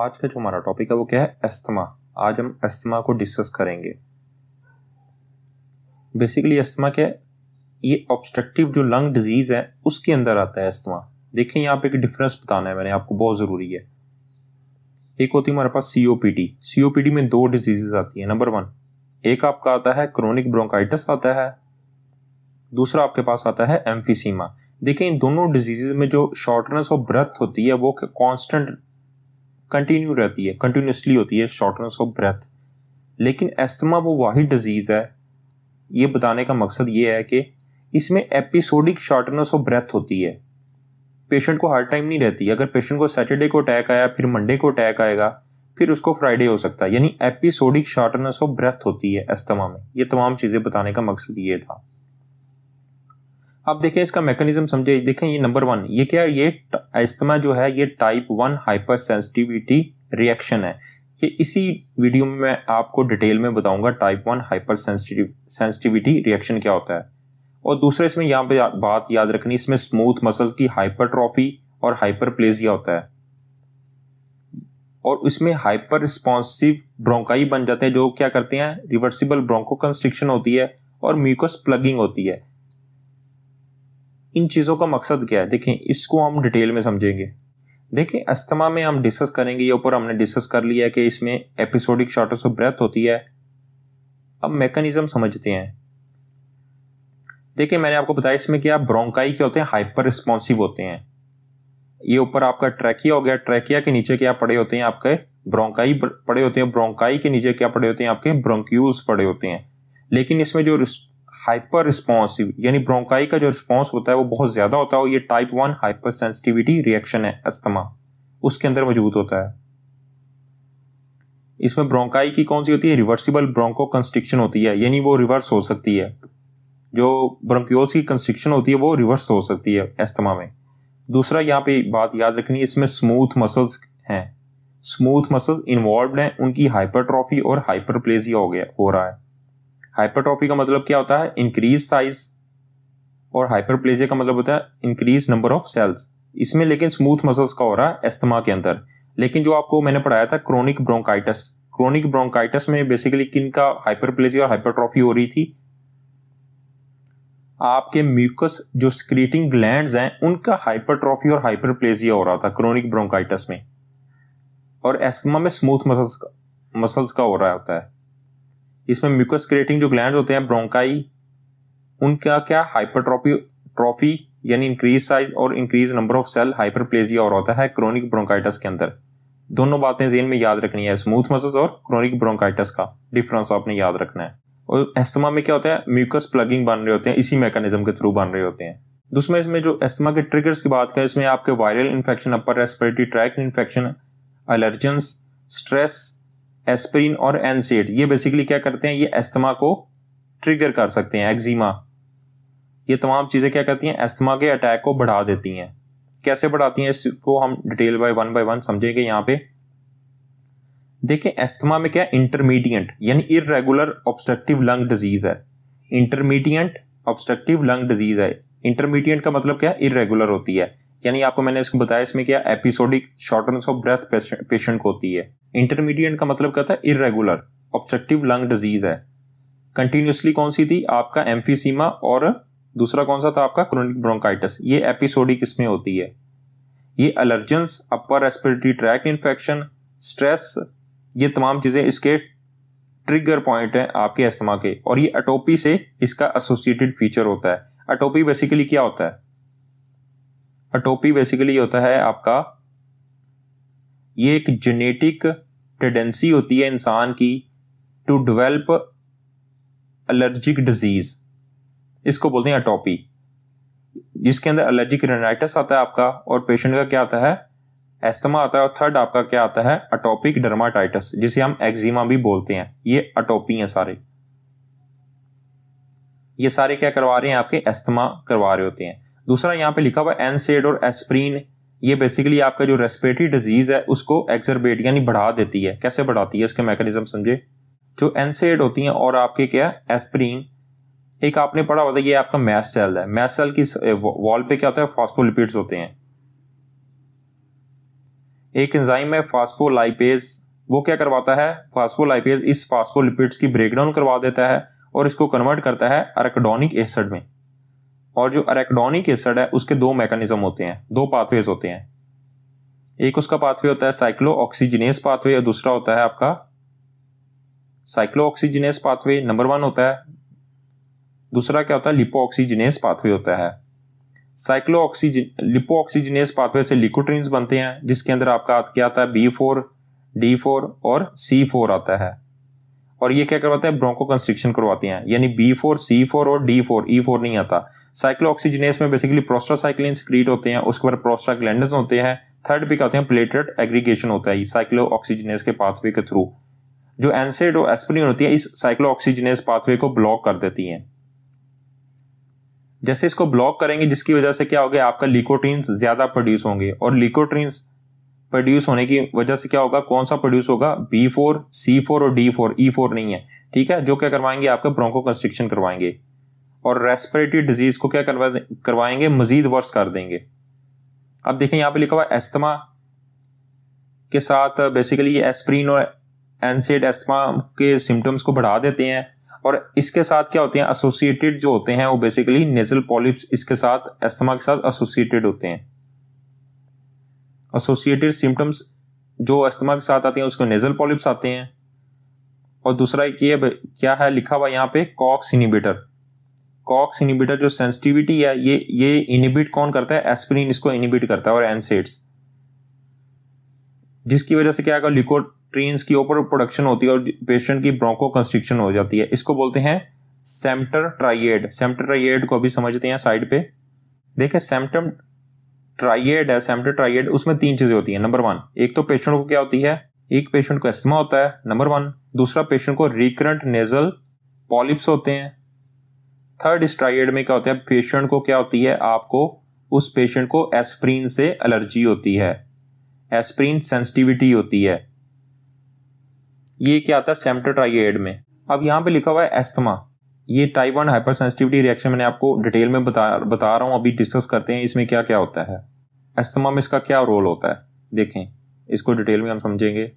आज का जो हमारा टॉपिक है वो क्या है अस्थमा आज हम अस्थमा को डिस्कस करेंगे बेसिकली अस्थमा क्या है ये ऑब्स्ट्रक्टिव जो लंग डिजीज़ है उसके अंदर आता है अस्थमा देखें यहाँ पे एक डिफरेंस बताना है मैंने आपको बहुत ज़रूरी है एक होती है हमारे पास सीओपीडी सीओपीडी में दो डिजीजेस आती है नंबर वन एक आपका आता है क्रोनिक ब्रोंकाइटिस आता है दूसरा आपके पास आता है एम्फीसीमा देखिए इन दोनों डिजीजेज में जो शॉर्टनेस ऑफ ब्रेथ होती है वो कांस्टेंट कंटिन्यू रहती है कंटिन्यूसली होती है शॉर्टनेस ऑफ ब्रेथ लेकिन एस्थमा वो वाहि डिजीज़ है ये बताने का मकसद ये है कि इसमें एपिसोडिक शॉर्टनेस ऑफ ब्रेथ होती है पेशेंट को हर टाइम नहीं रहती अगर पेशेंट को सैटरडे को अटैक आया फिर मंडे को अटैक आएगा फिर उसको फ्राइडे हो सकता है यानी एपिसोडिक शॉर्टनेस ऑफ ब्रेथ होती है एस्थमा में ये तमाम चीज़ें बताने का मकसद ये था अब देखें इसका मैकेनिज्म समझे देखें ये नंबर वन ये क्या ये इस्तेमा जो है ये type one hypersensitivity reaction है ये इसी वीडियो में मैं आपको डिटेल में बताऊंगा type one hypersensitivity reaction क्या होता है और दूसरा इसमें यहाँ पे बात याद रखनी इसमें स्मूथ मसल की हाइपरट्रॉफी और हाइपर होता है और इसमें हाइपर रिस्पॉन्सिव ब्रोंकाई बन जाते हैं जो क्या करते हैं रिवर्सिबल ब्रोंको कंस्ट्रिक्शन होती है और म्यूकस प्लगिंग होती है इन चीज़ों का मकसद क्या है देखें इसको हम डिटेल में समझेंगे देखें अस्थमा में हम डिस्कस करेंगे ये ऊपर हमने डिस्कस कर लिया है कि इसमें एपिसोडिक शॉर्टेज ऑफ ब्रेथ होती है अब मैकेनिज्म समझते हैं देखिए मैंने आपको बताया इसमें क्या ब्रोंकाई क्या होते हैं हाइपर रिस्पॉन्सिव होते हैं ये ऊपर आपका ट्रैकिया हो गया ट्रैकिया के नीचे क्या पड़े होते हैं आपके ब्रोंकाई पड़े होते हैं ब्रोंकाई के नीचे क्या पड़े होते हैं आपके ब्रोंक्यूल्स पड़े होते हैं लेकिन इसमें जो हाइपर रिस्पॉन्सिव यानी ब्रोंकाई का जो रिस्पॉन्स होता है वो बहुत ज़्यादा होता है और ये type one hypersensitivity reaction है अस्थमा उसके अंदर मौजूद होता है इसमें ब्रोंकाई की कौन सी होती है रिवर्सिबल ब्रोंको कंस्ट्रिक्शन होती है यानी वो रिवर्स हो सकती है जो ब्रोंकियोस की कंस्ट्रिक्शन होती है वो रिवर्स हो सकती है अस्थमा में दूसरा यहाँ पे बात याद रखनी है इसमें स्मूथ मसल्स हैं स्मूथ मसल्स इन्वॉल्व हैं उनकी हाइपरट्रॉफी और हाइपरप्लेजिया हो गया हो रहा है हाइपरट्रॉफी का मतलब क्या होता है इंक्रीज साइज और हाइपरप्लेजिया का मतलब होता है इंक्रीज नंबर ऑफ सेल्स इसमें लेकिन स्मूथ मसल्स का हो रहा है एस्थमा के अंदर लेकिन जो आपको मैंने पढ़ाया था क्रोनिक ब्रोंकाइटस क्रोनिक ब्रोंकाइटस में बेसिकली किन का हाइपरप्लेजिया और हाइपरट्रॉफी हो रही थी आपके म्यूकस जो स्क्रीटिंग ग्लैंड हैं उनका हाइपरट्रॉफी और हाइपरप्लेजिया हो रहा था क्रोनिक ब्रोंकाइटस में और एस्थमा में स्मूथ मसल्स का मसल्स का हो रहा होता है इसमें म्यूकस क्रिएटिंग जो ग्लैंड होते हैं ब्रोंकाई उनका क्या हाइपरट्रॉपी ट्रॉफी यानी इंक्रीज साइज और increase number of cell hyper और होता है क्रोनिक ब्रोंकाइटस के अंदर दोनों बातें जेन में याद रखनी है स्मूथ मसल्स और क्रोनिक ब्रोंकाइटस का डिफरेंस आपने याद रखना है और एस्थमा में क्या होता है म्यूकस प्लगिंग बन रहे होते हैं इसी मैकेनिज्म के थ्रू बन रहे होते हैं दूसरा इसमें जो एस्थमा के ट्रिगर्स की बात करें इसमें आपके viral infection upper respiratory tract infection allergens stress aspirin और एनसेट ये बेसिकली क्या करते हैं ये एस्थमा को ट्रिगर कर सकते हैं एक्जिमा ये तमाम चीज़ें क्या करती हैं एस्थमा के अटैक को बढ़ा देती हैं कैसे बढ़ाती हैं इसको हम detail by one by one समझेंगे यहाँ पे देखें एस्थमा में क्या इंटरमीडिएंट यानी इरेगुलर ऑब्स्ट्रक्टिव लंग डिजीज है इंटरमीडिएंट ऑब्स्ट्रक्टिव लंग डिजीज है इंटरमीडिएंट का मतलब क्या इरेगुलर होती है यानी आपको मैंने इसको बताया इसमें क्या episodic shortness of breath patient को होती है इंटरमीडिएट का मतलब क्या था इरेगुलर ऑब्स्ट्रक्टिव लंग डिजीज है कंटिन्यूसली कौन सी थी आपका एम्फीसीमा और दूसरा कौन सा था आपका क्रोनिक ब्रोंकाइटिस ये एपिसोडिक इसमें होती है ये allergens upper respiratory tract infection stress ये तमाम चीज़ें इसके ट्रिगर पॉइंट है आपके अस्थमा के और ये अटोपी से इसका एसोसिएटेड फीचर होता है अटोपी बेसिकली क्या होता है अटोपी बेसिकली होता है आपका ये एक जेनेटिक टेंडेंसी होती है इंसान की टू डेवलप एलर्जिक डिजीज़ इसको बोलते हैं अटोपी जिसके अंदर एलर्जिक रेनाइटिस आता है आपका और पेशेंट का क्या आता है एस्थमा आता है और थर्ड आपका क्या आता है अटोपिक डर्माटाइटिस जिसे हम एक्जिमा भी बोलते हैं ये अटोपी हैं सारे ये सारे क्या करवा रहे हैं आपके एस्थमा करवा रहे होते हैं दूसरा यहाँ पे लिखा हुआ एनसेड और एस्प्रीन ये बेसिकली आपका जो रेस्पिरेटरी डिजीज़ है उसको एक्सरबेट यानी बढ़ा देती है कैसे बढ़ाती है इसके मैकेनिज्म समझे जो एनसेड होती हैं और आपके क्या एस्प्रीन एक आपने पढ़ा होता है ये आपका मैस सेल है मैस सेल की वॉल पे क्या होता है फास्फोलिपिड्स होते हैं एक एंजाइम है फास्फोलाइपेज वो क्या करवाता है फास्फोलाइपेज इस फास्फोलिपिड्स की ब्रेकडाउन करवा देता है और इसको कन्वर्ट करता है अरकडोनिक एसिड में और जो अरेक्डोनिक एसिड है उसके दो मैकेनिज्म होते हैं दो पाथवेज होते हैं एक उसका पाथवे होता है साइक्लो ऑक्सीजिनेस पाथवे और दूसरा होता है आपका cyclooxygenase pathway number one होता है दूसरा क्या होता है लिपो ऑक्सीजिनेस पाथवे होता है cyclo oxygen lipoxygenase pathway से लिकोट्रीन्स बनते हैं जिसके अंदर आपका क्या आता है बी फोर डी फोर और सी फोर आता है और ये क्या करवाते हैं ब्रोंको कंस्ट्रिक्शन करवाते हैं यानी बी फोर सी फोर और डी फोर ई फोर नहीं आता साइक्लो ऑक्सीजनेस में बेसिकली प्रोस्टासाइक्लिन स्क्रीट होते हैं उसके बाद प्रोस्टाग्लैंडस होते हैं थर्ड पे क्या होते हैं प्लेटलेट एग्रीगेशन होता है साइक्लो ऑक्सीजनेस के पाथवे के थ्रू जो एनसेड और एस्पिरिन होती है इस साइक्लो ऑक्सीजनेस पाथवे को ब्लॉक कर देती है जैसे इसको ब्लॉक करेंगे जिसकी वजह से क्या हो गया आपका लिकोट्रीन्स ज्यादा प्रोड्यूस होंगे और लिकोट्रीन्स प्रोड्यूस होने की वजह से क्या होगा कौन सा प्रोड्यूस होगा बी फोर सी फोर और डी फोर ई फोर नहीं है ठीक है जो क्या करवाएंगे आपका ब्रोंको कंस्ट्रिक्शन करवाएंगे और रेस्पिरेटरी डिजीज को क्या करवा करवाएंगे मजीद वर्स कर देंगे अब देखें यहां पे लिखा हुआ एस्तमा के साथ बेसिकली ये एस्प्रीन और एनसेड एस्तमा के सिम्टम्स को बढ़ा देते हैं और इसके साथ क्या होते हैं एसोसिएटेड जो होते हैं वो बेसिकली नेजल पॉलिप्स इसके साथ एस्तमा के साथ एसोसिएटेड होते हैं एसोसिएटेड सिम्टम्स जो अस्थमा के साथ आते हैं उसको नेजल पॉलिप्स आते हैं और दूसरा एक ये क्या है लिखा हुआ यहाँ पे कॉक्स इनिबिटर कॉक्स इनिबिटर जो सेंसिटिविटी है ये ये इनिबिट कौन करता है एस्पिरिन इसको इनिबिट करता है और एनसेट्स जिसकी वजह से क्या लिकोट्रीन की ओवर प्रोडक्शन होती है और पेशेंट की ब्रोंको कंस्ट्रिक्शन हो जाती है इसको बोलते हैं सेमटर ट्राइएड सेमटर ट्राइएड को भी समझते हैं साइड पे देखिए सेमटम ट्राइड है सेमटे ट्राइड उसमें तीन चीज़ें होती हैं नंबर वन एक तो पेशेंट को क्या होती है एक पेशेंट को एस्थमा होता है नंबर वन दूसरा पेशेंट को रिकरेंट नेजल पॉलिप्स होते हैं थर्ड स्ट्राइड में क्या होता है पेशेंट को क्या होती है आपको उस पेशेंट को एस्प्रीन से एलर्जी होती है एस्प्रीन सेंसिटिविटी होती है ये क्या आता है सेमटोट्राइड में अब यहां पे लिखा हुआ है एस्थमा ये type one hypersensitivity reaction मैंने आपको डिटेल में बता बता रहा हूं अभी डिस्कस करते हैं इसमें क्या क्या होता है अस्थमा में इसका क्या रोल होता है देखें इसको डिटेल में हम समझेंगे